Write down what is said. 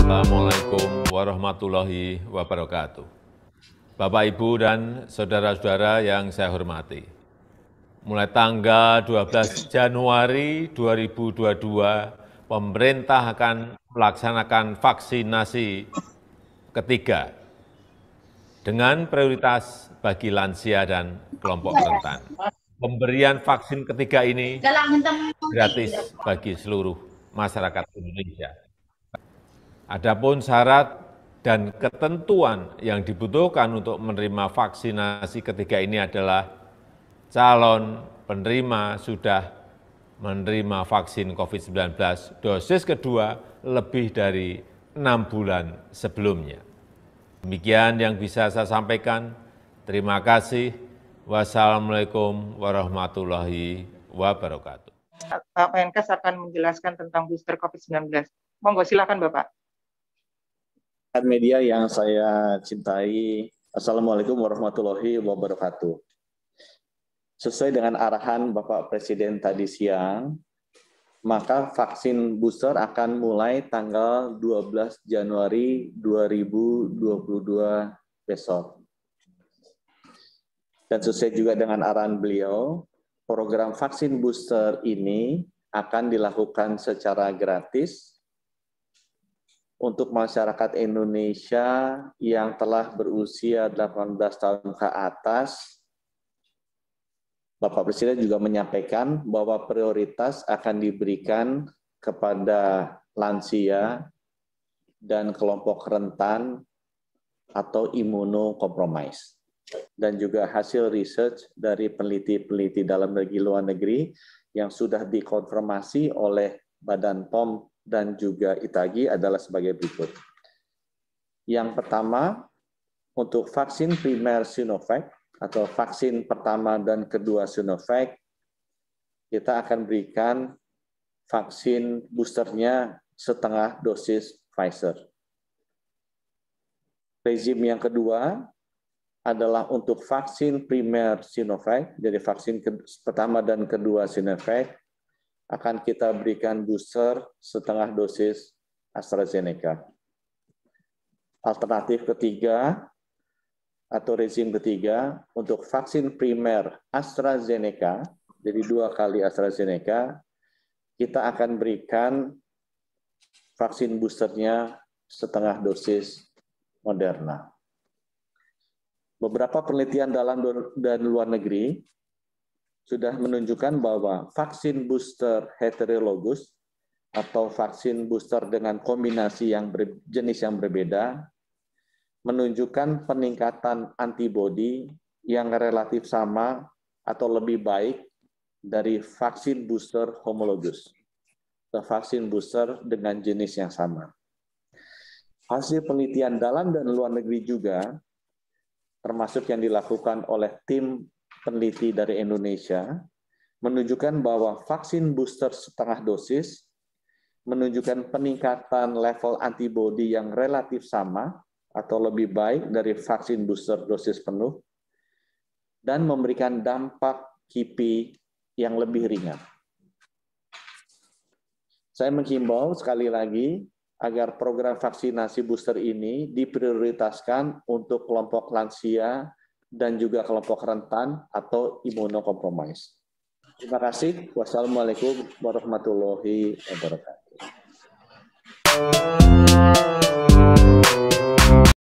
Assalamualaikum warahmatullahi wabarakatuh. Bapak, Ibu, dan saudara-saudara yang saya hormati, mulai tanggal 12 Januari 2022, pemerintah akan melaksanakan vaksinasi ketiga dengan prioritas bagi lansia dan kelompok rentan. Pemberian vaksin ketiga ini gratis bagi seluruh masyarakat Indonesia. Adapun syarat dan ketentuan yang dibutuhkan untuk menerima vaksinasi ketiga ini adalah calon penerima sudah menerima vaksin COVID-19 dosis kedua lebih dari enam bulan sebelumnya. Demikian yang bisa saya sampaikan. Terima kasih. Wassalamualaikum warahmatullahi wabarakatuh. Pak Menkes akan menjelaskan tentang booster COVID-19. Monggo silakan Bapak. Media yang saya cintai, Assalamualaikum warahmatullahi wabarakatuh. Sesuai dengan arahan Bapak Presiden tadi siang, maka vaksin booster akan mulai tanggal 12 Januari 2022 besok. Dan sesuai juga dengan arahan beliau, program vaksin booster ini akan dilakukan secara gratis untuk masyarakat Indonesia yang telah berusia 18 tahun ke atas. Bapak Presiden juga menyampaikan bahwa prioritas akan diberikan kepada lansia dan kelompok rentan atau imunokompromis dan juga hasil research dari peneliti-peneliti dalam negeri luar negeri yang sudah dikonfirmasi oleh Badan POM dan juga ITAGI adalah sebagai berikut. Yang pertama, untuk vaksin primer Sinovac atau vaksin pertama dan kedua Sinovac, kita akan berikan vaksin boosternya setengah dosis Pfizer. Rezim yang kedua, adalah untuk vaksin primer Sinovac, jadi vaksin pertama dan kedua Sinovac, akan kita berikan booster setengah dosis AstraZeneca. Alternatif ketiga atau rezim ketiga untuk vaksin primer AstraZeneca, jadi dua kali AstraZeneca, kita akan berikan vaksin boosternya setengah dosis Moderna. Beberapa penelitian dalam dan luar negeri sudah menunjukkan bahwa vaksin booster heterologus atau vaksin booster dengan kombinasi yang ber, jenis yang berbeda menunjukkan peningkatan antibodi yang relatif sama atau lebih baik dari vaksin booster homologus atau vaksin booster dengan jenis yang sama. Hasil penelitian dalam dan luar negeri juga termasuk yang dilakukan oleh tim peneliti dari Indonesia, menunjukkan bahwa vaksin booster setengah dosis menunjukkan peningkatan level antibodi yang relatif sama atau lebih baik dari vaksin booster dosis penuh dan memberikan dampak KIPI yang lebih ringan. Saya menghimbau sekali lagi agar program vaksinasi booster ini diprioritaskan untuk kelompok lansia dan juga kelompok rentan atau imunokompromis. Terima kasih. Wassalamualaikum warahmatullahi wabarakatuh.